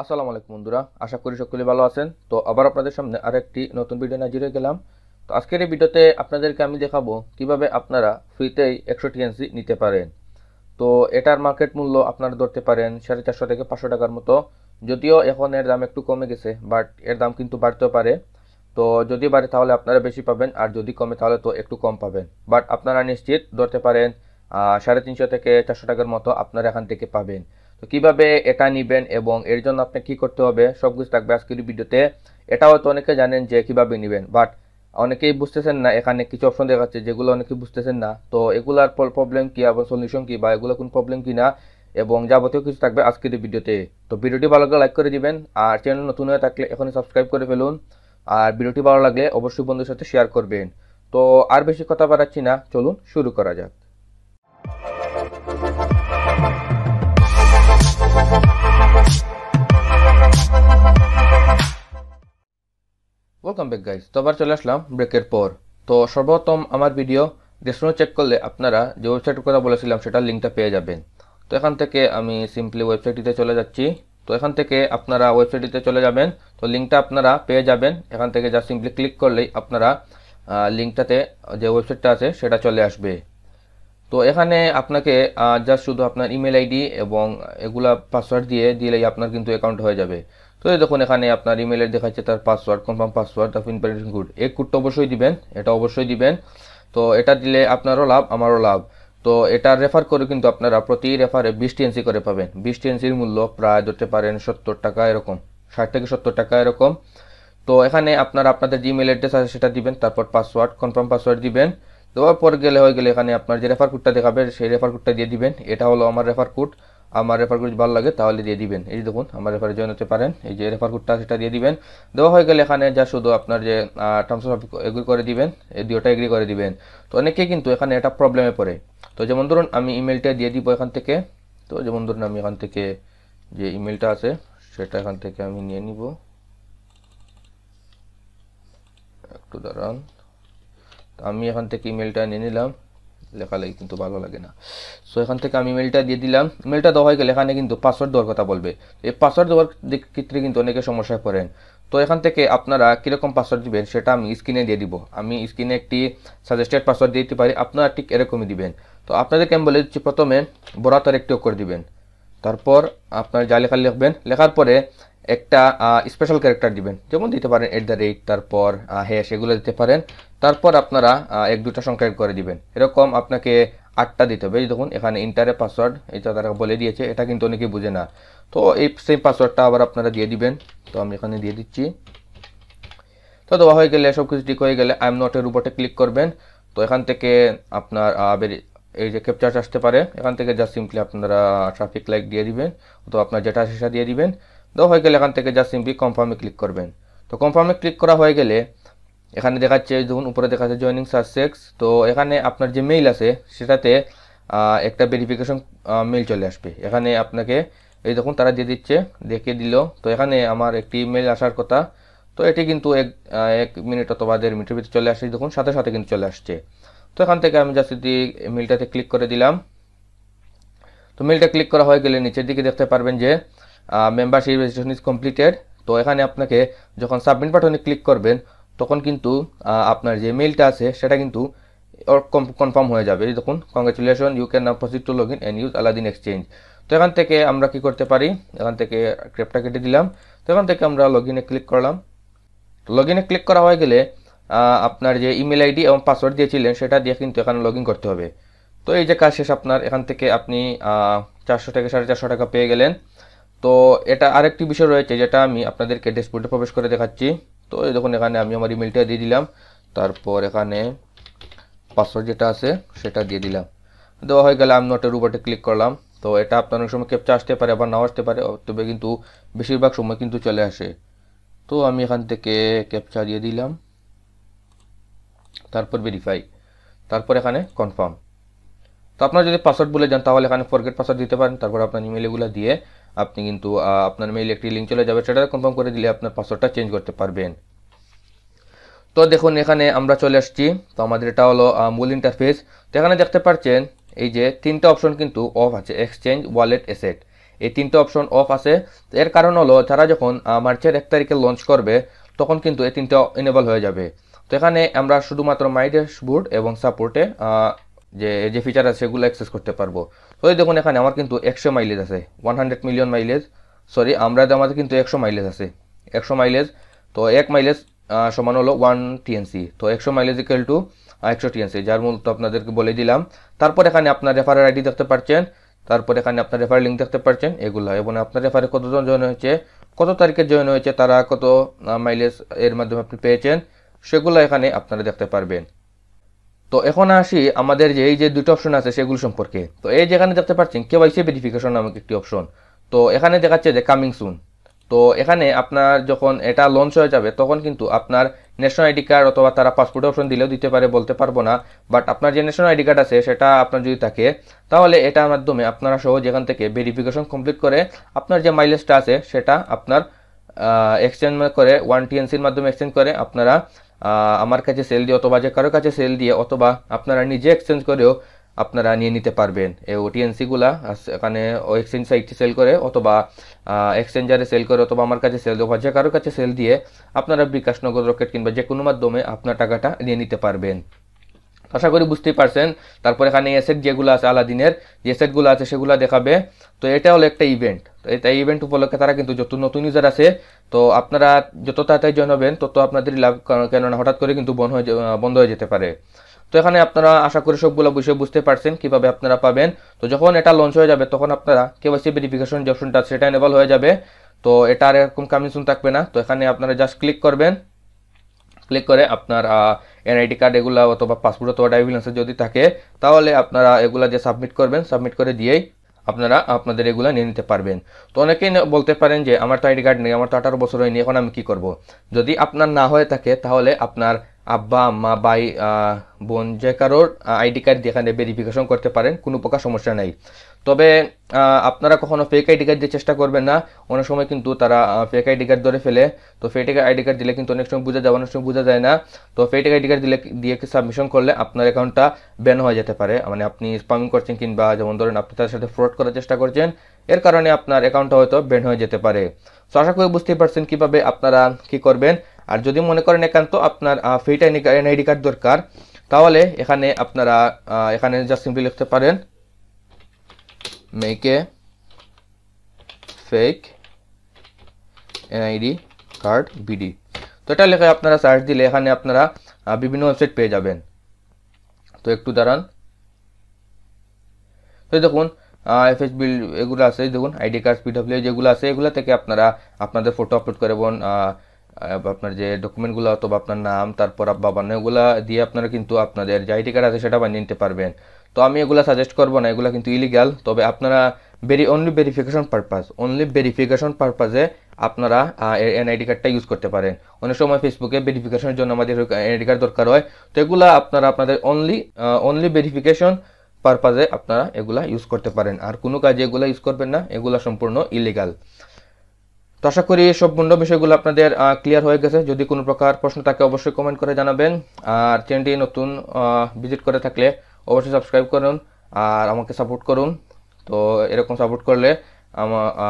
আসসালামু আলাইকুম বন্ধুরা আশা করি সকলে ভালো আছেন তো আবার আপনাদের সামনে আরেকটি নতুন ভিডিও নাজির হয়ে গেলাম তো আজকের এই ভিডিওতে আপনাদেরকে আমি দেখাবো কিভাবে আপনারা ফ্রিতেই একশো টিএনসি নিতে পারেন তো এটার মার্কেট মূল্য আপনারা ধরতে পারেন সাড়ে চারশো থেকে পাঁচশো টাকার মতো যদিও এখন এর দাম একটু কমে গেছে বাট এর দাম কিন্তু বাড়তেও পারে তো যদি বাড়ে তাহলে আপনারা বেশি পাবেন আর যদি কমে তাহলে তো একটু কম পাবেন বাট আপনারা নিশ্চিত ধরতে পারেন সাড়ে তিনশো থেকে চারশো টাকার মতো আপনারা এখান থেকে পাবেন তো কীভাবে এটা নেবেন এবং এর জন্য আপনি কি করতে হবে সব কিছু থাকবে আজকের ভিডিওতে এটা হয়তো অনেকে জানেন যে কীভাবে নেবেন বাট অনেকেই বুঝতেছেন না এখানে কিছু অপশন দেখাচ্ছে যেগুলো অনেকেই বুঝতেছেন না তো এগুলার প্রবলেম কী আবার সলিউশন কী বা এগুলো কোন প্রবলেম কী না এবং যাবতীয় কিছু থাকবে আজকের ভিডিওতে তো ভিডিওটি ভালো লাগলে লাইক করে দিবেন আর চ্যানেল নতুন হয়ে থাকলে এখনই সাবস্ক্রাইব করে ফেলুন আর ভিডিওটি ভালো লাগলে অবশ্যই বন্ধুর সাথে শেয়ার করবেন তো আর বেশি কথা বাড়াচ্ছি না চলুন শুরু করা যাক ওয়েলকাম ব্যাক গাইজ তো আবার চলে আসলাম ব্রেকের পর তো সর্বপ্রথম আমার ভিডিও ডেসক্রিপশন চেক করলে আপনারা যে ওয়েবসাইটের কথা বলেছিলাম সেটার লিঙ্কটা পেয়ে যাবেন তো এখান থেকে আমি সিম্পলি ওয়েবসাইটটিতে চলে যাচ্ছি তো এখান থেকে আপনারা ওয়েবসাইটটিতে চলে যাবেন তো লিঙ্কটা আপনারা পেয়ে যাবেন এখান থেকে যা সিম্পলি ক্লিক করলেই আপনারা লিঙ্কটাতে যে ওয়েবসাইটটা আছে সেটা চলে আসবে তো এখানে আপনাকে জাস্ট শুধু আপনার ইমেল আইডি এবং এগুলা পাসওয়ার্ড দিয়ে দিলেই আপনার কিন্তু অ্যাকাউন্ট হয়ে যাবে তো দেখুন এখানে আপনার ইমেলের দেখাচ্ছে তার password confirm password of invitation code এই কোডটা অবশ্যই দিবেন এটা অবশ্যই দিবেন তো এটা দিলে আপনারও লাভ আমারও লাভ তো এটা রেফার করে কিন্তু আপনারা প্রতি রেফারে বিশ টিএনসি করে পাবেন বিশ টিএনসির মূল্য প্রায় ধরতে পারেন সত্তর টাকা এরকম ষাট থেকে সত্তর টাকা এরকম তো এখানে আপনারা আপনাদের জিমেল অ্যাড্রেস আছে সেটা দিবেন তারপর পাসওয়ার্ড কনফার্ম পাসওয়ার্ড দিবেন দেওয়ার পর গেলে হয়ে গেলে এখানে আপনার যে রেফার কোডটা দেখাবে সেই রেফার কোডটা দিয়ে দিবেন এটা হলো আমার রেফার কোড আমার রেফার কোড ভালো লাগে তাহলে দিয়ে দিবেন এই দেখুন আমার রেফারে জয়েন হতে পারেন এই যে রেফার কোডটা সেটা দিয়ে দিবেন দেওয়া হয়ে গেলে এখানে যা শুধু আপনার যে টার্মস অফ এগ্রি করে দিবেন এই দুটা এগ্রি করে দিবেন তো অনেকে কিন্তু এখানে এটা প্রবলেমে পড়ে তো যেমন ধরুন আমি ইমেলটা দিয়ে দিব এখান থেকে তো যেমন ধরুন আমি এখান থেকে যে ইমেলটা আছে সেটা এখান থেকে আমি নিয়ে নিব একটু দাঁড়ান আমি এখান থেকে ইমেলটা নিয়ে নিলাম লেখালে কিন্তু ভালো লাগে না সো এখান থেকে আমি মেলটা দিয়ে দিলাম মেলটা দেওয়া হয়ে গেলে এখানে কিন্তু পাসওয়ার্ড দেওয়ার কথা বলবে এই পাসওয়ার্ড দেওয়ার ক্ষেত্রে কিন্তু অনেকে সমস্যায় পড়েন তো এখান থেকে আপনারা কীরকম পাসওয়ার্ড দিবেন সেটা আমি স্ক্রিনে দিয়ে দিব আমি স্ক্রিনে একটি সাজেস্টেড পাসওয়ার্ড দিয়ে দিতে পারি আপনারা ঠিক এরকমই দিবেন তো আপনাদেরকে আমি বলে দিচ্ছি প্রথমে বরাতর একটি অক্ষর দিবেন তারপর আপনার যা লেখা লিখবেন লেখার পরে একটা স্পেশাল ক্যারেক্টার দিবেন যেমন দিতে পারেন এট দ্য রেট তারপর হ্যাশ এগুলো দিতে পারেন তারপর আপনারা এক দুটা সংখ্যা করে দিবেন এরকম আপনাকে আটটা দিতে হবে দেখুন এখানে ইন্টারে পাসওয়ার্ড এটা তারা বলে দিয়েছে এটা কিন্তু অনেকে বুঝে না তো এই সেম পাসওয়ার্ডটা আবার আপনারা দিয়ে দিবেন তো আমি এখানে দিয়ে দিচ্ছি তো দেওয়া হয়ে গেলে সব কিছু ঠিক হয়ে গেলে আই এম নটের উপরে ক্লিক করবেন তো এখান থেকে আপনার এই যে ক্যাপচার্স আসতে পারে এখান থেকে জাস্ট সিম্পলি আপনারা ট্রাফিক লাইট দিয়ে দিবেন অথবা আপনার যেটা সেটা দিয়ে দিবেন দেওয়া হয়ে গেলে এখান থেকে যা সিম্পলি কনফার্মে ক্লিক করবেন তো কনফার্মে ক্লিক করা হয়ে গেলে এখানে দেখাচ্ছে দেখুন উপরে দেখাচ্ছে জয়নিং সাসেক্স তো এখানে আপনার যে মেইল আছে সেটাতে একটা ভেরিফিকেশন মেইল চলে আসবে এখানে আপনাকে এই দেখুন তারা দিয়ে দিচ্ছে দেখে দিল তো এখানে আমার একটি মেইল আসার কথা তো এটি কিন্তু এক এক মিনিট অথবা দেড় মিনিটের ভিতরে চলে আসছে দেখুন সাথে সাথে কিন্তু চলে আসছে তো এখান থেকে আমি জাস্ট যদি মেলটাতে ক্লিক করে দিলাম তো মেলটা ক্লিক করা হয়ে গেলে নিচের দিকে দেখতে পারবেন যে মেম্বারশিপ রেজিস্ট্রেশন ইজ কমপ্লিটেড তো এখানে আপনাকে যখন সাবমিট বাটনে ক্লিক করবেন তখন কিন্তু আপনার যে মেইলটা আছে সেটা কিন্তু কনফার্ম হয়ে যাবে দেখুন congratulation you can now proceed to log in and use Aladdin exchange তো এখান থেকে আমরা কি করতে পারি এখান থেকে ক্রেপটা কেটে দিলাম তো এখান থেকে আমরা লগ ইনে ক্লিক করলাম লগ ইনে ক্লিক করা হয়ে গেলে আপনার যে ইমেল আইডি এবং পাসওয়ার্ড দিয়েছিলেন সেটা দিয়ে কিন্তু এখানে লগ ইন করতে হবে তো এই যে কাজ শেষ আপনার এখান থেকে আপনি চারশো টাকা সাড়ে চারশো টাকা পেয়ে গেলেন তো এটা আরেকটি বিষয় রয়েছে যেটা আমি আপনাদেরকে ডেসপোর্টে প্রবেশ করে দেখাচ্ছি তো দেখুন এখানে আমি আমার ইমেলটা দিয়ে দিলাম তারপর এখানে পাসওয়ার্ড যেটা আছে সেটা দিয়ে দিলাম দেওয়া হয়ে গেলে আমি নোটের উপরে ক্লিক করলাম তো এটা আপনার অনেক সময় ক্যাপচা আসতে পারে আবার নাও আসতে পারে তবে কিন্তু বেশিরভাগ সময় কিন্তু চলে আসে তো আমি এখান থেকে ক্যাপচা দিয়ে দিলাম তারপর ভেরিফাই তারপর এখানে কনফার্ম তো আপনারা যদি পাসওয়ার্ড বলে যান তাহলে এখানে ফরগেট পাসওয়ার্ড দিতে পারেন তারপর আপনার ইমেল এগুলো দিয়ে আপনি কিন্তু আপনার মেইলে একটি লিঙ্ক চলে যাবে সেটা কনফার্ম করে দিলে আপনার পাসওয়ার্ডটা চেঞ্জ করতে পারবেন তো দেখুন এখানে আমরা চলে আসছি তো আমাদের এটা হলো মূল ইন্টারফেস তো এখানে দেখতে পারছেন এই যে তিনটা অপশন কিন্তু অফ আছে এক্সচেঞ্জ ওয়ালেট এসেট এই তিনটা অপশন অফ আছে এর কারণ হলো তারা যখন মার্চের এক তারিখে লঞ্চ করবে তখন কিন্তু এই তিনটা এনেবল হয়ে যাবে তো এখানে আমরা শুধুমাত্র মাই ড্যাশবোর্ড এবং সাপোর্টে যে যে ফিচার আছে সেগুলো অ্যাক্সেস করতে পারবো তো দেখুন এখানে আমার কিন্তু একশো মাইলেজ আছে one hundred million mileage sorry আমরা আমাদের কিন্তু একশো মাইলেজ আছে একশো মাইলেজ তো এক মাইলেজ সমান হলো ওয়ান টিএনসি তো একশো মাইলেজ ইকুয়াল টু একশো টিএনসি যার মূলত আপনাদেরকে বলে দিলাম তারপর এখানে আপনার রেফারের আইডি দেখতে পাচ্ছেন তারপর এখানে আপনার রেফার লিঙ্ক দেখতে পাচ্ছেন এগুলো এবং আপনার রেফারে কতজন জয়েন হয়েছে কত তারিখে জয়েন হয়েছে তারা কত মাইলেজ এর মাধ্যমে আপনি পেয়েছেন সেগুলো এখানে আপনারা দেখতে পারবেন তো এখন আসি আমাদের যে এই যে দুটো অপশন আছে সেগুলো সম্পর্কে তো এই যেখানে দেখতে পাচ্ছেন আইসি ভেরিফিকেশন নামক একটি অপশন তো এখানে দেখাচ্ছে যে কামিং সুন তো এখানে আপনার যখন এটা লঞ্চ হয়ে যাবে তখন কিন্তু আপনার ন্যাশনাল আইডি কার্ড অথবা তারা পাসপোর্ট অপশন দিলেও দিতে পারে বলতে পারবো না বাট আপনার যে ন্যাশনাল আইডি কার্ড আছে সেটা আপনার যদি থাকে তাহলে এটার মাধ্যমে আপনারা সহজ এখান থেকে ভেরিফিকেশন কমপ্লিট করে আপনার যে মাইলেজটা আছে সেটা আপনার এক্সচেঞ্জ করে ওয়ান টিএনসির মাধ্যমে এক্সচেঞ্জ করে আপনারা আমার কাছে সেল দিয়ে অথবা যে কারো কাছে সেল দিয়ে অথবা আপনারা নিজে এক্সচেঞ্জ করেও আপনারা নিয়ে নিতে পারবেন এই ওটিএনসিগুলা এখানে ও এক্সচেঞ্জ সাইটটি সেল করে অথবা এক্সচেঞ্জারে সেল করে অথবা আমার কাছে সেল দেওয়া যে কারো কাছে সেল দিয়ে আপনারা বিকাশ নগদ রকেট কিংবা যে কোনো মাধ্যমে আপনার টাকাটা নিয়ে নিতে পারবেন আশা করি বুঝতেই পারছেন তারপর এখানে অ্যাসেট যেগুলো আছে আলাদিনের যে অ্যাসেটগুলো আছে সেগুলো দেখাবে তো এটা হলো একটা ইভেন্ট তো এটা ইভেন্ট উপলক্ষে তারা কিন্তু যত নতুন ইউজার আছে তো আপনারা যত তাড়াতাড়ি জয়েন হবেন তত আপনাদের লাভ কেননা হঠাৎ করে কিন্তু বন্ধ হয়ে বন্ধ হয়ে যেতে পারে তো এখানে আপনারা আশা করি সবগুলো বিষয় বুঝতে পারছেন কিভাবে আপনারা পাবেন তো যখন এটা লঞ্চ হয়ে যাবে তখন আপনারা কেওয়াইসি ভেরিফিকেশন যে অপশনটা সেটা এনেবল হয়ে যাবে তো এটা আর এরকম কামিশন থাকবে না তো এখানে আপনারা জাস্ট ক্লিক করবেন ক্লিক করে আপনার এনআইডি কার্ড এগুলো অথবা পাসপোর্ট অথবা ড্রাইভিং লাইসেন্স যদি থাকে তাহলে আপনারা এগুলো যে সাবমিট করবেন সাবমিট করে দিয়েই আপনারা আপনাদের এগুলো নিয়ে নিতে পারবেন তো অনেকেই বলতে পারেন যে আমার তো আইডি কার্ড নেই আমার তো আঠারো বছর হয়নি এখন আমি কি করব। যদি আপনার না হয়ে থাকে তাহলে আপনার আব্বা মা বাই বোন যে কারোর আইডি কার্ড দিয়ে এখানে ভেরিফিকেশন করতে পারেন কোনো প্রকার সমস্যা নেই তবে আপনারা কখনো ফেক আইডি কার্ড দিয়ে চেষ্টা করবেন না অনেক সময় কিন্তু তারা ফেক আইডি কার্ড ধরে ফেলে তো ফেক আইডি কার্ড দিলে কিন্তু অনেক সময় বোঝা যায় অনেক সময় বোঝা যায় না তো ফেক আইডি কার্ড দিলে দিয়ে সাবমিশন করলে আপনার অ্যাকাউন্টটা ব্যান হয়ে যেতে পারে মানে আপনি স্পামিং করছেন কিংবা যেমন ধরেন আপনি তার সাথে ফ্রড করার চেষ্টা করছেন এর কারণে আপনার অ্যাকাউন্টটা হয়তো ব্যান হয়ে যেতে পারে তো আশা করি বুঝতেই পারছেন কীভাবে আপনারা কি করবেন আর যদি মনে করেন একান্ত আপনার ফেট আইডি কার্ড দরকার তাহলে এখানে আপনারা এখানে জাস্ট সিম্পলি লিখতে পারেন make a fake NID card BD তো এটা লেখে আপনারা সার্চ দিলে এখানে আপনারা বিভিন্ন ওয়েবসাইট পেয়ে যাবেন তো একটু দাঁড়ান তো দেখুন এফ এস বিল এগুলো আছে দেখুন আইডি কার্ড পিডব্লিউ যেগুলো আছে এগুলো থেকে আপনারা আপনাদের ফটো আপলোড করবেন আপনার যে ডকুমেন্টগুলো অথবা আপনার নাম তারপর বাবার ওগুলো দিয়ে আপনারা কিন্তু আপনাদের যে আইডি কার্ড আছে সেটা বানিয়ে নিতে পারবেন তো আমি এগুলো সাজেস্ট করবো না এগুলো কিন্তু ইলিগাল তবে আপনারা very only verification purpose only verification পারপাজে আপনারা এনআইডি কার্ডটা ইউজ করতে পারেন অনেক সময় ফেসবুকে ভেরিফিকেশনের জন্য আমাদের এনআইডি কার্ড দরকার হয় তো এগুলো আপনারা আপনাদের অনলি অনলি ভেরিফিকেশন পারপাজে আপনারা এগুলা ইউজ করতে পারেন আর কোনো কাজে এগুলো ইউজ করবেন না এগুলা সম্পূর্ণ ইলিগাল তো আশা করি এই সম্পূর্ণ বিষয়গুলো আপনাদের ক্লিয়ার হয়ে গেছে যদি কোনো প্রকার প্রশ্ন থাকে অবশ্যই কমেন্ট করে জানাবেন আর চ্যানেলটি নতুন ভিজিট করে থাকলে অবশ্যই সাবস্ক্রাইব করুন আর আমাকে সাপোর্ট করুন তো এরকম সাপোর্ট করলে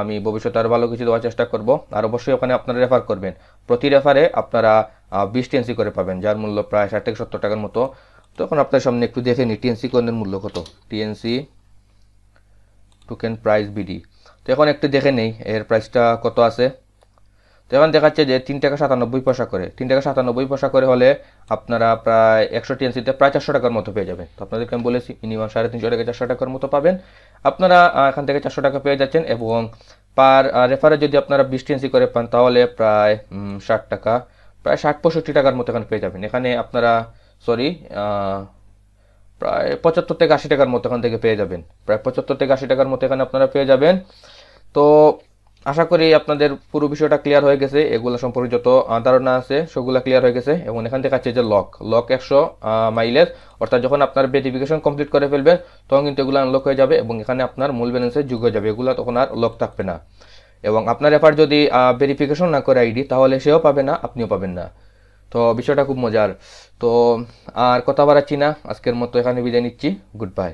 আমি ভবিষ্যতে আরও ভালো কিছু দেওয়ার চেষ্টা করব আর অবশ্যই ওখানে আপনারা রেফার করবেন প্রতি রেফারে আপনারা বিশ টিএনসি করে পাবেন যার মূল্য প্রায় ষাট থেকে সত্তর টাকার মতো তখন আপনার সামনে একটু দেখে নিই টিএনসি কোনের মূল্য কত টিএনসি টোকেন প্রাইস বিডি তো এখন একটু দেখে নেই এর প্রাইসটা কত আছে তো এখন দেখাচ্ছে যে তিন টাকা সাতানব্বই পয়সা করে তিন টাকা সাতানব্বই পয়সা করে হলে আপনারা প্রায় একশো টিএনসিতে প্রায় চারশো টাকার মতো পেয়ে যাবেন তো আপনাদেরকে আমি বলেছি মিনিমাম সাড়ে তিনশো টাকা চারশো টাকার মতো পাবেন আপনারা এখান থেকে চারশো টাকা পেয়ে যাচ্ছেন এবং পার রেফারে যদি আপনারা বিশ টিএনসি করে পান তাহলে প্রায় ষাট টাকা প্রায় ষাট পঁয়ষট্টি টাকার মতো এখানে পেয়ে যাবেন এখানে আপনারা সরি প্রায় পঁচাত্তর থেকে আশি টাকার মতো এখান থেকে পেয়ে যাবেন প্রায় পঁচাত্তর থেকে আশি টাকার মতো এখানে আপনারা পেয়ে যাবেন তো আশা করি আপনাদের পুরো বিষয়টা ক্লিয়ার হয়ে গেছে এগুলো সম্পর্কে যত ধারণা আছে সেগুলো ক্লিয়ার হয়ে গেছে এবং এখান থেকে আছে যে লক লক একশো মাইলের অর্থাৎ যখন আপনার ভেরিফিকেশন কমপ্লিট করে ফেলবেন তখন কিন্তু এগুলো আনলক হয়ে যাবে এবং এখানে আপনার মূল ব্যালেন্সে যোগ হয়ে যাবে এগুলো তখন আর লক থাকবে না এবং আপনার এফআর যদি ভেরিফিকেশন না করে আইডি তাহলে সেও পাবে না আপনিও পাবেন না তো বিষয়টা খুব মজার তো আর কথা বাড়াচ্ছি না আজকের মতো এখানে বিদায় নিচ্ছি গুড বাই